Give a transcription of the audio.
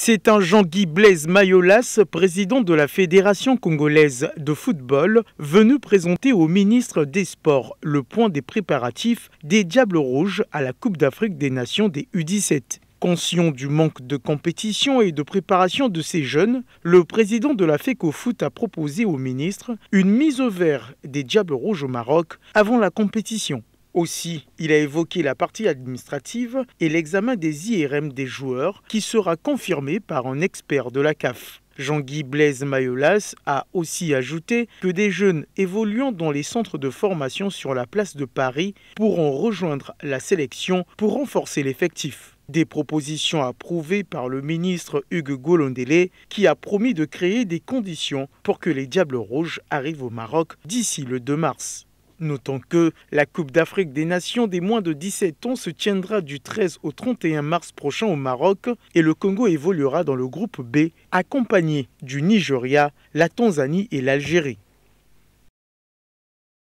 C'est un Jean-Guy Blaise Mayolas, président de la Fédération congolaise de football, venu présenter au ministre des Sports le point des préparatifs des Diables Rouges à la Coupe d'Afrique des Nations des U17. Conscient du manque de compétition et de préparation de ces jeunes, le président de la FECOFoot a proposé au ministre une mise au vert des Diables Rouges au Maroc avant la compétition. Aussi, il a évoqué la partie administrative et l'examen des IRM des joueurs qui sera confirmé par un expert de la CAF. Jean-Guy Blaise Mayolas a aussi ajouté que des jeunes évoluant dans les centres de formation sur la place de Paris pourront rejoindre la sélection pour renforcer l'effectif. Des propositions approuvées par le ministre Hugues Golondélé qui a promis de créer des conditions pour que les Diables Rouges arrivent au Maroc d'ici le 2 mars. Notons que la Coupe d'Afrique des Nations des moins de 17 ans se tiendra du 13 au 31 mars prochain au Maroc et le Congo évoluera dans le groupe B, accompagné du Nigeria, la Tanzanie et l'Algérie.